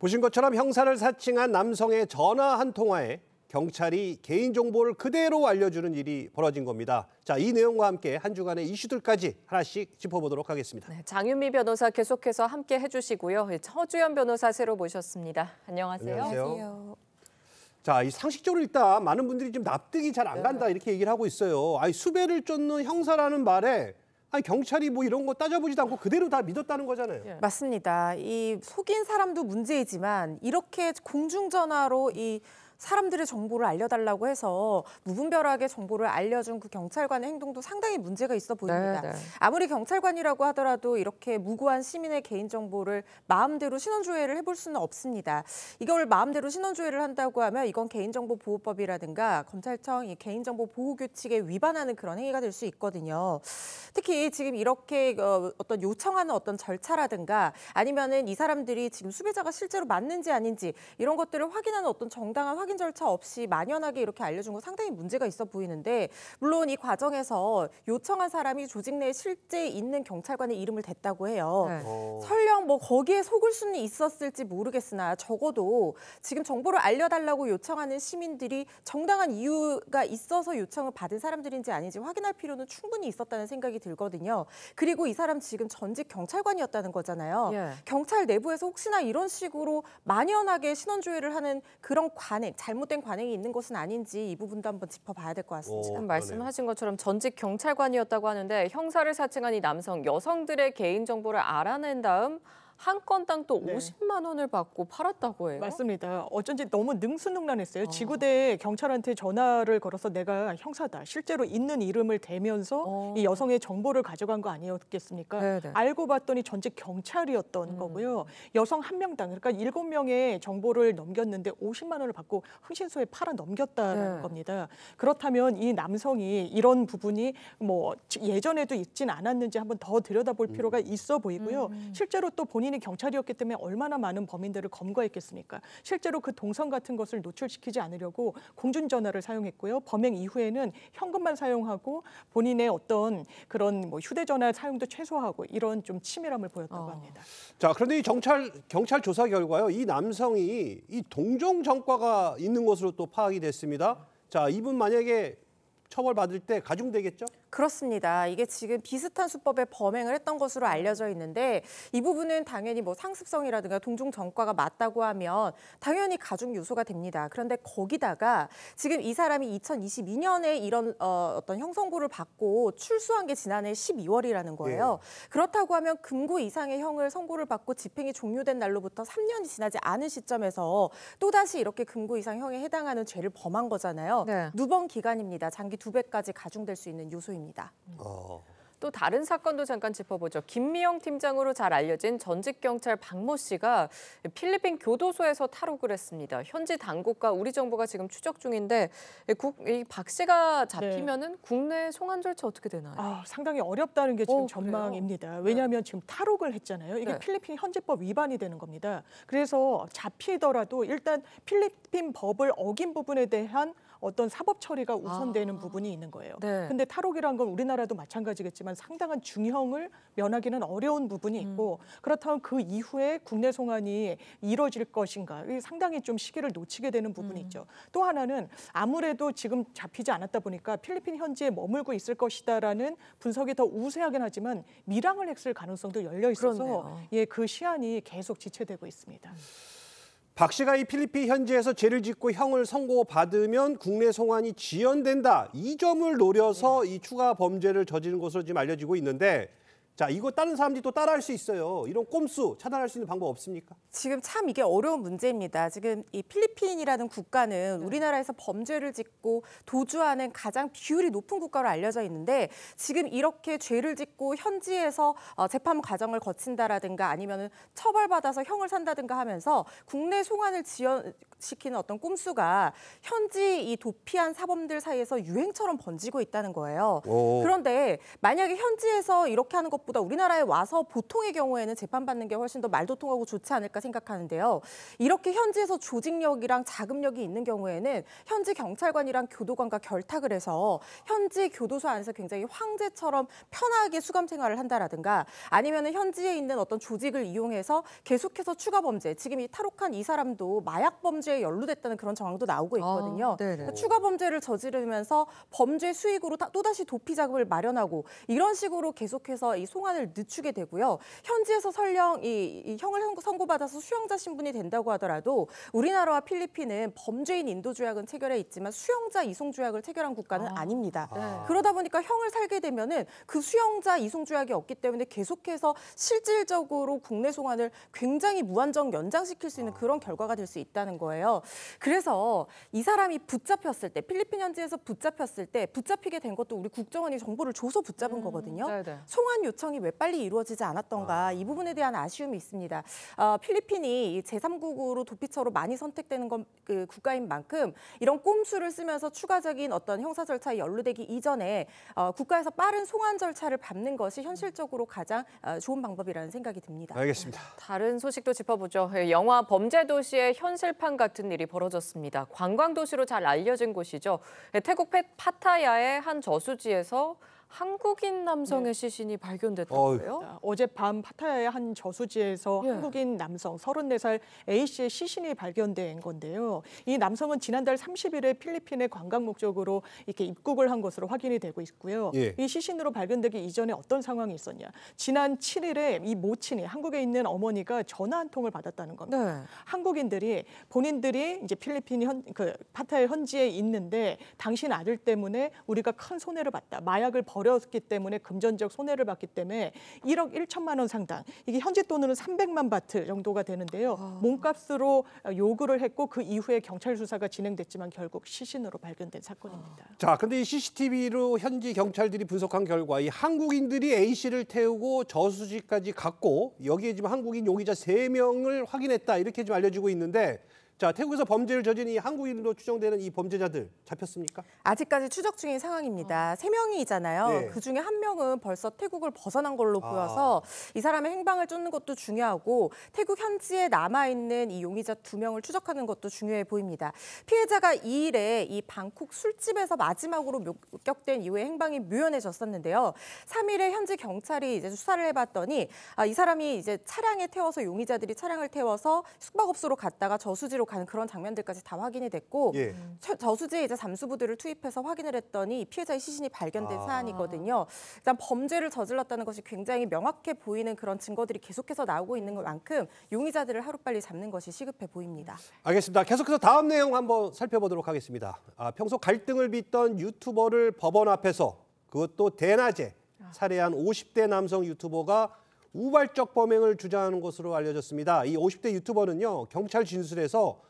보신 것처럼 형사를 사칭한 남성의 전화 한 통화에 경찰이 개인정보를 그대로 알려주는 일이 벌어진 겁니다. 자, 이 내용과 함께 한 주간의 이슈들까지 하나씩 짚어보도록 하겠습니다. 네, 장윤미 변호사 계속해서 함께 해주시고요. 허주연 변호사 새로 모셨습니다. 안녕하세요. 안녕하세요. 자, 이 상식적으로 일단 많은 분들이 좀 납득이 잘 안 간다 네. 이렇게 얘기를 하고 있어요. 아니, 수배를 쫓는 형사라는 말에 아니 경찰이 뭐 이런 거 따져보지도 않고 그대로 다 믿었다는 거잖아요. 예. 맞습니다. 이 속인 사람도 문제이지만 이렇게 공중전화로 이 사람들의 정보를 알려달라고 해서 무분별하게 정보를 알려준 그 경찰관의 행동도 상당히 문제가 있어 보입니다. 네네. 네. 아무리 경찰관이라고 하더라도 이렇게 무고한 시민의 개인정보를 마음대로 신원조회를 해볼 수는 없습니다. 이걸 마음대로 신원조회를 한다고 하면 이건 개인정보보호법이라든가 검찰청 개인정보보호규칙에 위반하는 그런 행위가 될 수 있거든요. 특히 지금 이렇게 어, 어떤 요청하는 어떤 절차라든가 아니면은 이 사람들이 지금 수배자가 실제로 맞는지 아닌지 이런 것들을 확인하는 어떤 정당한 확인 확인 절차 없이 만연하게 이렇게 알려준 거 상당히 문제가 있어 보이는데 물론 이 과정에서 요청한 사람이 조직 내에 실제 있는 경찰관의 이름을 댔다고 해요. 네. 어. 설령 뭐 거기에 속을 수는 있었을지 모르겠으나 적어도 지금 정보를 알려달라고 요청하는 시민들이 정당한 이유가 있어서 요청을 받은 사람들인지 아닌지 확인할 필요는 충분히 있었다는 생각이 들거든요. 그리고 이 사람 지금 전직 경찰관이었다는 거잖아요. 예. 경찰 내부에서 혹시나 이런 식으로 만연하게 신원조회를 하는 그런 관행, 잘못된 관행이 있는 것은 아닌지 이 부분도 한번 짚어봐야 될 것 같습니다. 지금 말씀하신 것처럼 전직 경찰관이었다고 하는데 형사를 사칭한 이 남성 여성들의 개인 정보를 알아낸 다음 한 건당 또 네. 50만 원을 받고 팔았다고 해요. 맞습니다. 어쩐지 너무 능수능란했어요. 아. 지구대 경찰한테 전화를 걸어서 내가 형사다. 실제로 있는 이름을 대면서 어. 이 여성의 정보를 가져간 거 아니었겠습니까? 네네. 네. 알고 봤더니 전직 경찰이었던 음. 거고요. 여성 한 명당 그러니까 일곱 명의 정보를 넘겼는데 50만 원을 받고 흥신소에 팔아 넘겼다는 네. 겁니다. 그렇다면 이 남성이 이런 부분이 뭐 예전에도 있진 않았는지 한번 더 들여다볼 음. 필요가 있어 보이고요. 음. 실제로 또 본인 본인이 경찰이었기 때문에 얼마나 많은 범인들을 검거했겠습니까? 실제로 그 동선 같은 것을 노출시키지 않으려고 공중 전화를 사용했고요. 범행 이후에는 현금만 사용하고 본인의 어떤 그런 뭐 휴대전화 사용도 최소화하고 이런 좀 치밀함을 보였다고 어. 합니다. 자 그런데 이 경찰 경찰 조사 결과요, 이 남성이 이 동종 전과가 있는 것으로 또 파악이 됐습니다. 자 이분 만약에 처벌받을 때 가중되겠죠? 그렇습니다. 이게 지금 비슷한 수법의 범행을 했던 것으로 알려져 있는데 이 부분은 당연히 뭐 상습성이라든가 동종 전과가 맞다고 하면 당연히 가중 요소가 됩니다. 그런데 거기다가 지금 이 사람이 2022년에 이런 어, 어떤 형선고를 받고 출소한 게 지난해 12월이라는 거예요. 예. 그렇다고 하면 금고 이상의 형을 선고를 받고 집행이 종료된 날로부터 3년이 지나지 않은 시점에서 또다시 이렇게 금고 이상 형에 해당하는 죄를 범한 거잖아요. 네. 누번 기간입니다. 장기 두 배까지 가중될 수 있는 요소입니다. 사건입니다. 어. 또 다른 사건도 잠깐 짚어보죠. 김미영 팀장으로 잘 알려진 전직 경찰 박모 씨가 필리핀 교도소에서 탈옥을 했습니다. 현지 당국과 우리 정부가 지금 추적 중인데 박 씨가 잡히면은 네. 국내 송환 절차 어떻게 되나요? 아, 상당히 어렵다는 게 지금 오, 어, 전망입니다. 네. 왜냐하면 네. 지금 탈옥을 했잖아요. 이게 네. 필리핀 현지법 위반이 되는 겁니다. 그래서 잡히더라도 일단 필리핀 법을 어긴 부분에 대한 어떤 사법 처리가 우선되는 아. 부분이 있는 거예요. 네. 근데 탈옥이란 건 우리나라도 마찬가지겠지만 상당한 중형을 면하기는 어려운 부분이 음. 있고 음. 그렇다면 그 이후에 국내 송환이 이뤄질 것인가 상당히 좀 시기를 놓치게 되는 부분이 음. 있죠. 또 하나는 아무래도 지금 잡히지 않았다 보니까 필리핀 현지에 머물고 있을 것이다라는 분석이 더 우세하긴 하지만 밀항을 했을 가능성도 열려 있어서 예 그 시안이 계속 지체되고 있습니다. 음. 박 씨가 이 필리핀 현지에서 죄를 짓고 형을 선고받으면 국내 송환이 지연된다. 이 점을 노려서 이 추가 범죄를 저지른 것으로 지금 알려지고 있는데 자, 이거 다른 사람들이 또 따라할 수 있어요. 이런 꼼수 차단할 수 있는 방법 없습니까? 지금 참 이게 어려운 문제입니다. 지금 이 필리핀이라는 국가는 네. 우리나라에서 범죄를 짓고 도주하는 가장 비율이 높은 국가로 알려져 있는데 지금 이렇게 죄를 짓고 현지에서 어, 재판 과정을 거친다라든가 아니면 처벌받아서 형을 산다든가 하면서 국내 송환을 지연시키는 어떤 꼼수가 현지 이 도피한 사범들 사이에서 유행처럼 번지고 있다는 거예요. 오. 그런데 만약에 현지에서 이렇게 하는 거 것보다 우리나라에 와서 보통의 경우에는 재판받는 게 훨씬 더 말도 통하고 좋지 않을까 생각하는데요. 이렇게 현지에서 조직력이랑 자금력이 있는 경우에는 현지 경찰관이랑 교도관과 결탁을 해서 현지 교도소 안에서 굉장히 황제처럼 편하게 수감 생활을 한다라든가 아니면 현지에 있는 어떤 조직을 이용해서 계속해서 추가 범죄, 지금 이 탈옥한 이 사람도 마약 범죄에 연루됐다는 그런 정황도 나오고 아, 있거든요. 아, 그러니까 추가 범죄를 저지르면서 범죄 수익으로 다, 또다시 도피 자금을 마련하고 이런 식으로 계속해서 이 송환을 늦추게 되고요. 현지에서 설령 이, 이 형을 선고받아서 수용자 신분이 된다고 하더라도 우리나라와 필리핀은 범죄인 인도 조약은 체결해 있지만 수용자 이송 조약을 체결한 국가는 아. 닙니다 아. 그러다 보니까 형을 살게 되면은 그 수용자 이송 조약이 없기 때문에 계속해서 실질적으로 국내 송환을 굉장히 무한정 연장시킬 수 있는 아. 그런 결과가 될 수 있다는 거예요. 그래서 이 사람이 붙잡혔을 때 필리핀 현지에서 붙잡혔을 때 붙잡히게 된 것도 우리 국정원이 정보를 줘서 붙잡은 음. 거거든요. 네네. 네. 송환 요청 요청이 왜 빨리 이루어지지 않았던가 아. 이 부분에 대한 아쉬움이 있습니다. 어, 필리핀이 제3국으로 도피처로 많이 선택되는 건, 그, 국가인 만큼 이런 꼼수를 쓰면서 추가적인 어떤 형사 절차에 연루되기 이전에 어, 국가에서 빠른 송환 절차를 밟는 것이 현실적으로 가장 어, 좋은 방법이라는 생각이 듭니다. 알겠습니다. 네. 다른 소식도 짚어보죠. 예, 영화 범죄도시의 현실판 같은 일이 벌어졌습니다. 관광도시로 잘 알려진 곳이죠. 예, 태국 파타야의 한 저수지에서 한국인 남성의 시신이 발견됐다고요? 어젯밤 파타야의 한 저수지에서 예. 한국인 남성 34살 A 씨의 시신이 발견된 건데요. 이 남성은 지난달 30일에 필리핀에 관광 목적으로 이렇게 입국을 한 것으로 확인이 되고 있고요. 예. 이 시신으로 발견되기 이전에 어떤 상황이 있었냐? 지난 7일에 이 모친이 한국에 있는 어머니가 전화 한 통을 받았다는 겁니다. 네. 한국인들이 본인들이 이제 필리핀 현, 그 파타야 현지에 있는데 당신 아들 때문에 우리가 큰 손해를 봤다. 마약을 벌 버렸기 때문에 금전적 손해를 봤기 때문에 1억 1천만 원 상당 이게 현재 돈으로 300만 바트 정도가 되는데요. 아. 몸값으로 요구를 했고 그 이후에 경찰 수사가 진행됐지만 결국 시신으로 발견된 사건입니다. 아. 자, 근데 이 CCTV로 현지 경찰들이 분석한 결과 이 한국인들이 A 씨를 태우고 저수지까지 갔고 여기에 지금 한국인 용의자 세명을 확인했다 이렇게 좀 알려지고 있는데 자, 태국에서 범죄를 저지른 이 한국인으로 추정되는 이 범죄자들 잡혔습니까? 아직까지 추적 중인 상황입니다. 아. 세 아. 명이잖아요. 네. 그 중에 한 명은 벌써 태국을 벗어난 걸로 아. 보여서 아. 이 사람의 행방을 쫓는 것도 중요하고 태국 현지에 남아 있는 이 용의자 두 명을 추적하는 것도 중요해 보입니다. 피해자가 2일에 이 방콕 술집에서 마지막으로 목격된 이후에 행방이 묘연해졌었는데요. 3일에 현지 경찰이 이제 수사를 해봤더니 아, 이 사람이 이제 차량에 태워서 용의자들이 차량을 태워서 숙박업소로 갔다가 저수지로 가는 그런 장면들까지 다 확인이 됐고 예. 저수지에 이제 잠수부들을 투입해서 확인을 했더니 피해자의 시신이 발견된 아. 사안이거든요. 일단 범죄를 저질렀다는 것이 굉장히 명확해 보이는 그런 증거들이 계속해서 나오고 있는 것만큼 용의자들을 하루빨리 잡는 것이 시급해 보입니다. 알겠습니다. 계속해서 다음 내용 한번 살펴보도록 하겠습니다. 아, 평소 갈등을 빚던 유튜버를 법원 앞에서 그것도 대낮에 아. 살해한 50대 남성 유튜버가 우발적 범행을 주장하는 것으로 알려졌습니다. 이 50대 유튜버는요 경찰 진술에서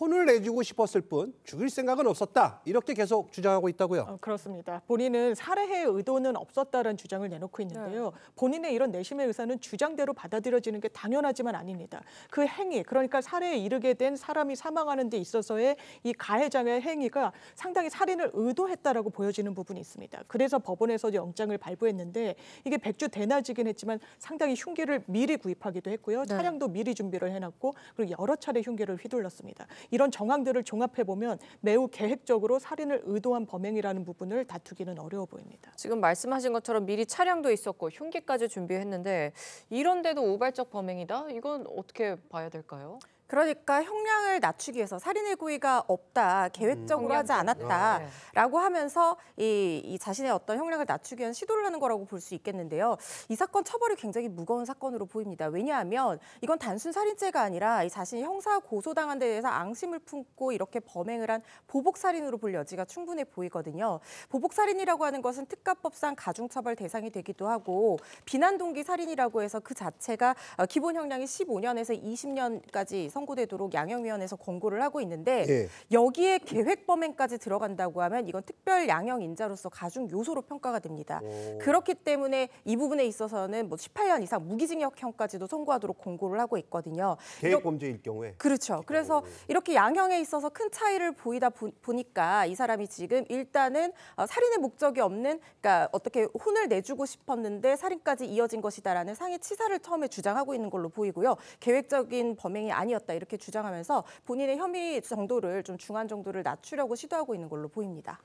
혼을 내주고 싶었을 뿐 죽일 생각은 없었다. 이렇게 계속 주장하고 있다고요. 어, 그렇습니다. 본인은 살해의 의도는 없었다는 주장을 내놓고 있는데요. 네. 본인의 이런 내심의 의사는 주장대로 받아들여지는 게 당연하지만 아닙니다. 그 행위, 그러니까 살해에 이르게 된 사람이 사망하는 데 있어서의 이 가해자의 행위가 상당히 살인을 의도했다라고 보여지는 부분이 있습니다. 그래서 법원에서 영장을 발부했는데 이게 백주 대낮이긴 했지만 상당히 흉기를 미리 구입하기도 했고요. 네. 차량도 미리 준비를 해놨고 그리고 여러 차례 흉기를 휘둘렀습니다. 이런 정황들을 종합해 보면 매우 계획적으로 살인을 의도한 범행이라는 부분을 다투기는 어려워 보입니다. 지금 말씀하신 것처럼 미리 차량도 있었고 흉기까지 준비했는데 이런데도 우발적 범행이다? 이건 어떻게 봐야 될까요? 그러니까 형량을 낮추기 위해서 살인의 고의가 없다, 계획적으로 음. 하지 않았다라고 아, 네. 하면서 이, 이, 자신의 어떤 형량을 낮추기 위한 시도를 하는 거라고 볼 수 있겠는데요. 이 사건 처벌이 굉장히 무거운 사건으로 보입니다. 왜냐하면 이건 단순 살인죄가 아니라 이 자신이 형사 고소당한 데에 대해서 앙심을 품고 이렇게 범행을 한 보복살인으로 볼 여지가 충분해 보이거든요. 보복살인이라고 하는 것은 특가법상 가중처벌 대상이 되기도 하고 비난 동기 살인이라고 해서 그 자체가 어, 기본 형량이 15년에서 20년까지 선고되도록 양형위원회에서 권고를 하고 있는데 예. 여기에 계획 범행까지 들어간다고 하면 이건 특별 양형 인자로서 가중 요소로 평가가 됩니다. 오. 그렇기 때문에 이 부분에 있어서는 뭐 18년 이상 무기징역형까지도 선고하도록 권고를 하고 있거든요. 계획 범죄일 경우에 그렇죠. 그래서 오. 이렇게 양형에 있어서 큰 차이를 보이다 보, 보니까 이 사람이 지금 일단은 어, 살인의 목적이 없는 그러니까 어떻게 혼을 내주고 싶었는데 살인까지 이어진 것이다라는 상해 치사를 처음에 주장하고 있는 걸로 보이고요. 계획적인 범행이 아니었다. 어다 이렇게 주장하면서 본인의 혐의 정도를 좀 중한 정도를 낮추려고 시도하고 있는 걸로 보입니다.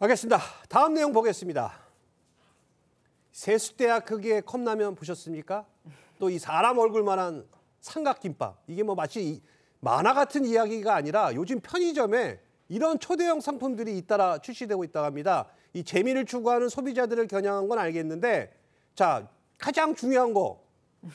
알겠습니다. 다음 내용 보겠습니다. 세숫대학 크기 컵라면 보셨습니까? 또 이 사람 얼굴만한 삼각김밥. 이게 뭐 마치 만화 같은 이야기가 아니라 요즘 편의점에 이런 초대형 상품들이 잇따라 출시되고 있다고 합니다. 이 재미를 추구하는 소비자들을 겨냥한 건 알겠는데 자 가장 중요한 거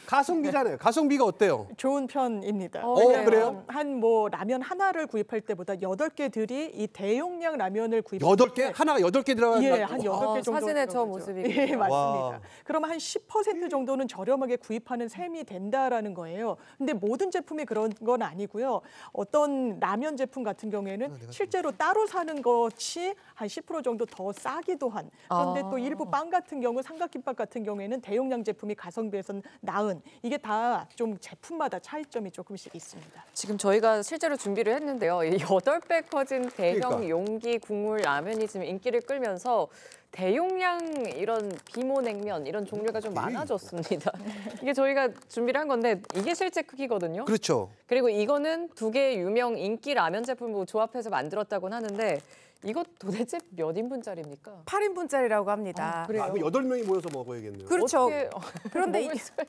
가성비잖아요. 가성비가 어때요? 좋은 편입니다. 어, 그래요? 한 뭐 라면 하나를 구입할 때보다 여덟 개들이 이 대용량 라면을 구입. 여덟 개 네. 하나가 여덟 개 들어가는 예, 한 여덟 개 아, 정도. 사진의 저 모습이. 예, 맞습니다. 와. 그러면 한십 퍼센트 정도는 저렴하게 구입하는 셈이 된다라는 거예요. 근데 모든 제품이 그런 건 아니고요. 어떤 라면 제품 같은 경우에는 아, 실제로 따로 사는 것이 한십 프로 정도 더 싸기도 한. 그런데 아. 또 일부 빵 같은 경우 삼각김밥 같은 경우에는 대용량 제품이 가성비에선 나 다은 이게 다 좀 제품마다 차이점이 조금씩 있습니다. 지금 저희가 실제로 준비를 했는데요. 여덟 배 커진 대형 그러니까. 용기 국물 라면이 지금 인기를 끌면서 대용량 이런 비모 냉면 이런 종류가 좀 네. 많아졌습니다. 이게 저희가 준비를 한 건데 이게 실제 크기거든요. 그렇죠. 그리고 이거는 두 개의 유명 인기 라면 제품을 조합해서 만들었다고 하는데 이거 도대체 몇 인분짜리입니까? 8인분짜리라고 합니다. 아, 그래요? 아, 여 명이 모여서 먹어야겠네요. 그렇죠. 어떻게, 그런데 있을까요?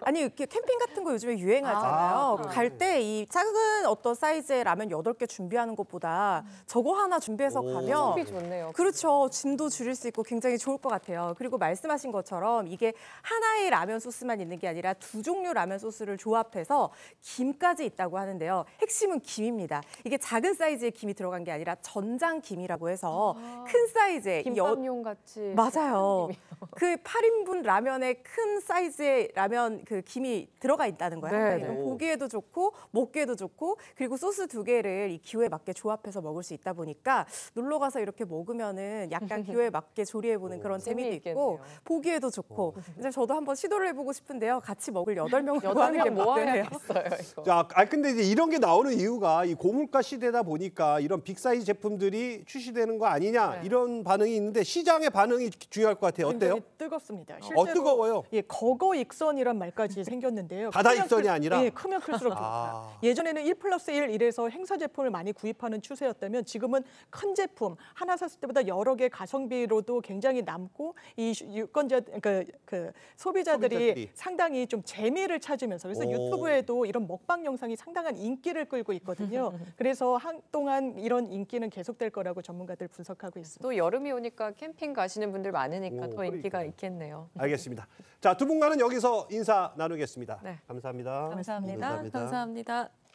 아니 캠핑 같은 거 요즘에 유행하잖아요. 아, 갈때 이 작은 어떤 사이즈의 라면 여개 준비하는 것보다 저거 하나 준비해서 오. 가면 소비 좋네요. 그렇죠. 짐도 줄일 수 있고 굉장히 좋을 것 같아요. 그리고 말씀하신 것처럼 이게 하나의 라면 소스만 있는 게 아니라 두 종류 라면 소스를 조합해서 김까지 있다고 하는데요. 핵심은 김입니다. 이게 작은 사이즈의 김이 들어간 게 아니라 전장 김이라고 해서 아, 큰 사이즈의 김밥용 여... 같이 맞아요. 그 8인분 라면에 큰 사이즈의 라면 그 김이 들어가 있다는 거예요. 네, 보기에도 네. 좋고 먹기에도 좋고 그리고 소스 두 개를 이 기호에 맞게 조합해서 먹을 수 있다 보니까 놀러 가서 이렇게 먹으면은 약간 기호에 맞게 조리해 보는 그런 재미도 재미있겠네요. 고 보기에도 좋고 이제 저도 한번 시도를 해보고 싶은데요. 같이 먹을 여덟 명 하는 게 뭐하겠어요. 자, 아 근데 이제 이런 게 나오는 이유가 이 고물가 시대다 보니까 이런 빅사이즈 제품들이 출시되는거 아니냐 네. 이런 반응이 있는데 시장의 반응이 중요할 것 같아요. 어때요? 뜨겁습니다. 어, 실제로 어, 뜨거워요. 예, 거거 익선이란 말까지 생겼는데요. 바다 익선이 클, 아니라 예, 크면 클수록 좋다. 아. 예전에는 1 플러스 1 이래서 행사 제품을 많이 구입하는 추세였다면 지금은 큰 제품 하나 샀을 때보다 여러 개 가성비로도 굉장히 남고 이 유권자 그러니까 그 소비자들이, 소비자들이, 상당히 좀 재미를 찾으면서 그래서 오. 유튜브에도 이런 먹방 영상이 상당한 인기를 끌고 있거든요. 그래서 한동안 이런 인기는 계속될 거라 거라고 전문가들 분석하고 있습니다. 또 여름이 오니까 캠핑 가시는 분들 많으니까 오, 더 인기가 그러니까. 있겠네요. 알겠습니다. 자, 두 분과는 여기서 인사 나누겠습니다. 네. 감사합니다. 감사합니다. 감사합니다. 감사합니다.